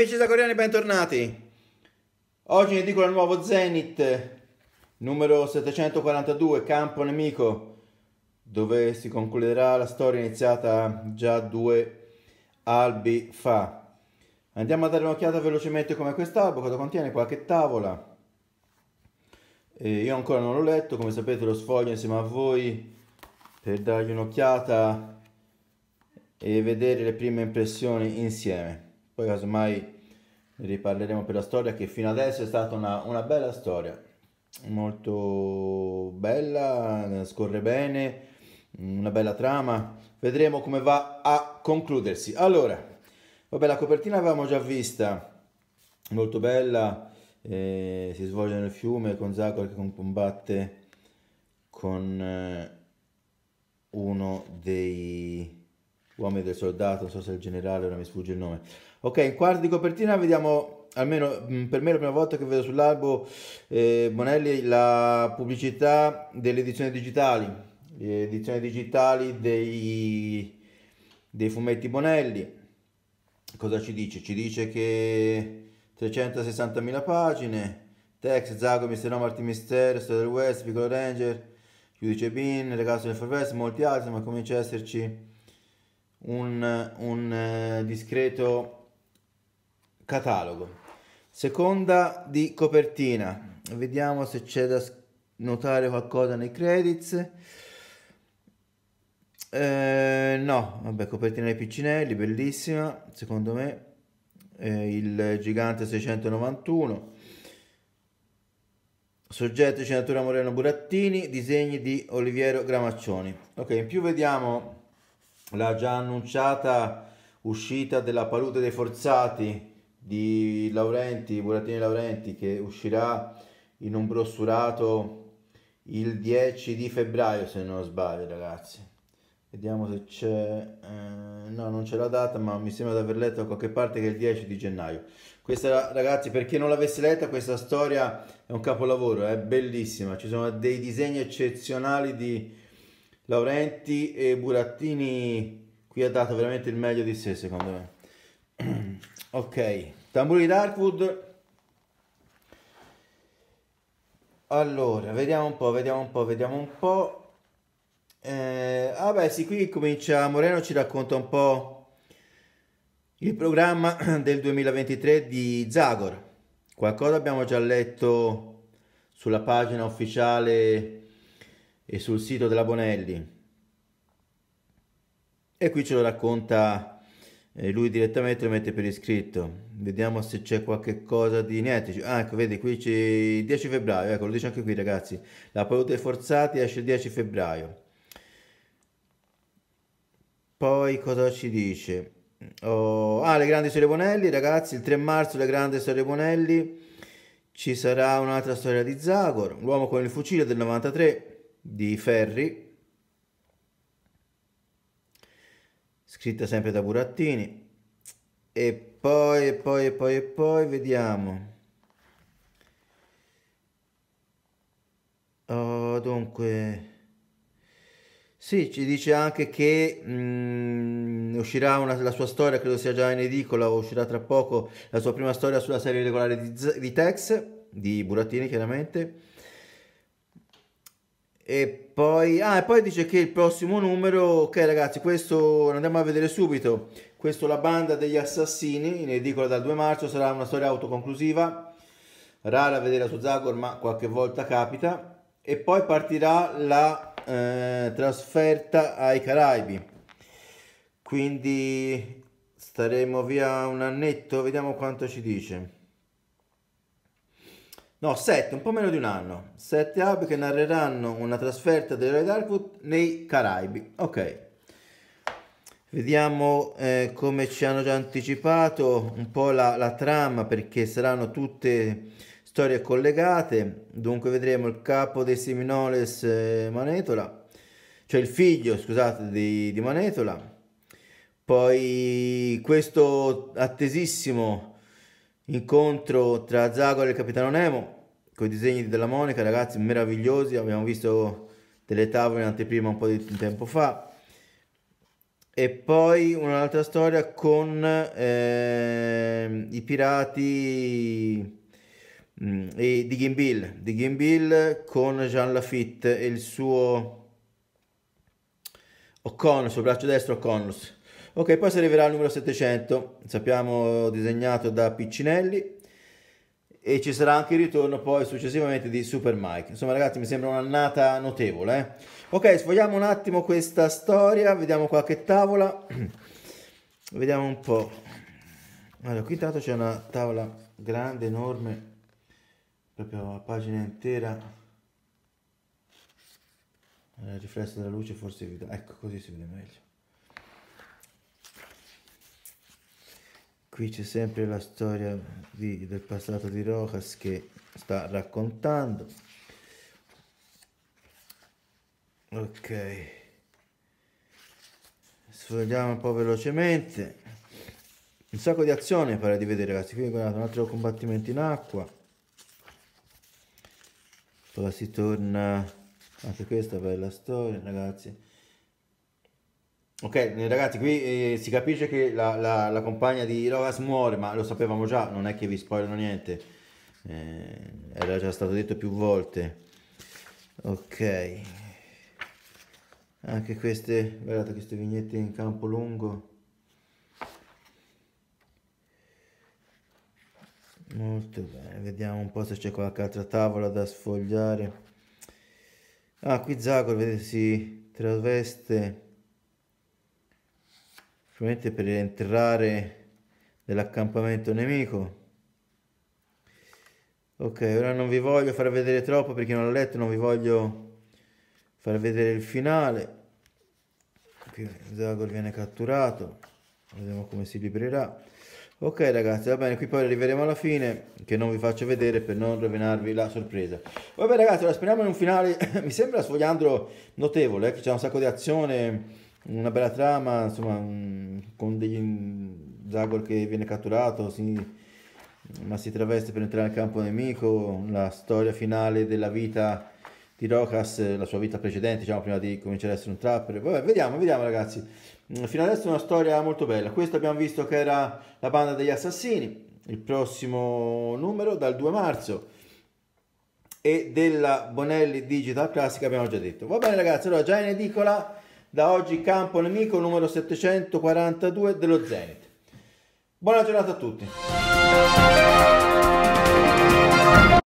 Amici sagoriani, bentornati. Oggi vi dico il nuovo Zenith numero 742, campo nemico, dove si concluderà la storia iniziata già due albi fa. Andiamo a dare un'occhiata velocemente come quest'albo, cosa contiene, qualche tavola. E io ancora non l'ho letto, come sapete lo sfoglio insieme a voi per dargli un'occhiata e vedere le prime impressioni insieme. Poi casomai riparleremo per la storia che fino adesso è stata una, una bella storia, molto bella, scorre bene, una bella trama, vedremo come va a concludersi. Allora, vabbè la copertina avevamo già vista, molto bella, eh, si svolge nel fiume con Zagor che combatte con eh, uno dei uomini del soldato, non so se è il generale, ora mi sfugge il nome. Ok, in quarto di copertina vediamo, almeno mm, per me è la prima volta che vedo sull'albo eh, Bonelli, la pubblicità delle edizioni digitali, le edizioni digitali dei, dei fumetti Bonelli. Cosa ci dice? Ci dice che 360.000 pagine, Tex, Zago, Mister No, Roma, Mister, Storia del West, Piccolo Ranger, Giudice Bean, Ragazzo del Forvest, molti altri, ma comincia a esserci un, un eh, discreto catalogo. Seconda di copertina, vediamo se c'è da notare qualcosa nei credits. Eh, no, vabbè, copertina dei piccinelli, bellissima, secondo me. Eh, il gigante 691. Soggetto, cenatura Moreno Burattini, disegni di Oliviero Gramaccioni. Ok, in più vediamo la già annunciata uscita della palude dei forzati di Laurenti, Buratini Laurenti, che uscirà in un brossurato il 10 di febbraio, se non sbaglio, ragazzi. Vediamo se c'è... Eh, no, non c'è la data, ma mi sembra di aver letto da qualche parte che è il 10 di gennaio. Questa, ragazzi, per chi non l'avesse letta, questa storia è un capolavoro, è bellissima. Ci sono dei disegni eccezionali di Laurenti e Burattini qui ha dato veramente il meglio di sé secondo me. ok, tamburi Darkwood. Allora, vediamo un po', vediamo un po', vediamo un po'. Eh, ah beh, sì, qui comincia Moreno ci racconta un po' il programma del 2023 di Zagor. Qualcosa abbiamo già letto sulla pagina ufficiale e sul sito della Bonelli. E qui ce lo racconta eh, lui direttamente, lo mette per iscritto. Vediamo se c'è qualche cosa di niente. Ah, ecco, vedi, qui c'è il 10 febbraio, ecco, lo dice anche qui ragazzi. La paute forzati esce il 10 febbraio. Poi cosa ci dice? Oh, ah, le grandi storie Bonelli, ragazzi, il 3 marzo le grandi storie Bonelli. Ci sarà un'altra storia di Zagor, l'uomo con il fucile del 93 di Ferri, scritta sempre da Burattini. E poi, e poi, e poi, e poi, vediamo. Oh, dunque... Sì, ci dice anche che mh, mm, uscirà una, la sua storia, credo sia già in edicola, uscirà tra poco la sua prima storia sulla serie regolare di, di Tex, di Burattini chiaramente, e poi, ah, e poi dice che il prossimo numero, ok ragazzi, questo andiamo a vedere subito. Questo La banda degli assassini, in edicola dal 2 marzo, sarà una storia autoconclusiva, rara vedere su Zagor, ma qualche volta capita. E poi partirà la eh, trasferta ai Caraibi. Quindi staremo via un annetto, vediamo quanto ci dice. No, sette, un po' meno di un anno. Sette hub che narreranno una trasferta dei Roy Darkwood nei Caraibi. Ok. Vediamo eh, come ci hanno già anticipato un po' la, la, trama perché saranno tutte storie collegate. Dunque vedremo il capo dei Seminoles eh, Manetola, cioè il figlio, scusate, di, di Manetola. Poi questo attesissimo incontro tra Zagor e il capitano Nemo, con i disegni della Monica, ragazzi meravigliosi, abbiamo visto delle tavole in anteprima un po' di tempo fa. E poi un'altra storia con eh, i pirati mh, mm, e di Gimbil, di Gimbil con Jean Lafitte e il suo O'Connor, sul braccio destro O'Connor Ok, poi si arriverà al numero 700, sappiamo disegnato da Piccinelli e ci sarà anche il ritorno poi successivamente di Super Mike. Insomma ragazzi mi sembra un'annata notevole. Eh? Ok, sfogliamo un attimo questa storia, vediamo qualche tavola, vediamo un po'. Allora, qui intanto c'è una tavola grande, enorme, proprio la pagina intera. Eh, il riflesso della luce forse evita. Ecco, così si vede meglio. qui c'è sempre la storia di, del passato di Rojas che sta raccontando ok sfogliamo un po' velocemente un sacco di azione pare di vedere ragazzi qui guardate un altro combattimento in acqua poi si torna anche questa bella storia ragazzi Ok, eh, ragazzi, qui eh, si capisce che la, la, la, compagna di Rogas muore, ma lo sapevamo già, non è che vi spoilerò niente. Eh, era già stato detto più volte. Ok. Anche queste, guardate queste vignette in campo lungo. Molto bene, vediamo un po' se c'è qualche altra tavola da sfogliare. Ah, qui Zagor, vedete, si traveste sicuramente per entrare nell'accampamento nemico ok ora non vi voglio far vedere troppo perché non l'ho letto non vi voglio far vedere il finale Zagor viene catturato vediamo come si libererà ok ragazzi va bene qui poi arriveremo alla fine che non vi faccio vedere per non rovinarvi la sorpresa vabbè ragazzi ora speriamo in un finale mi sembra sfogliandolo notevole eh, che c'è un sacco di azione una bella trama, insomma, con degli Zagor che viene catturato, si, ma si traveste per entrare nel campo nemico, la storia finale della vita di Rokas, la sua vita precedente, diciamo, prima di cominciare ad essere un trapper. Vabbè, vediamo, vediamo ragazzi. Mm, fino adesso è una storia molto bella. Questo abbiamo visto che era la banda degli assassini, il prossimo numero dal 2 marzo e della Bonelli Digital Classica abbiamo già detto. Va bene ragazzi, allora già in edicola da oggi campo nemico numero 742 dello Zenit. Buona giornata a tutti.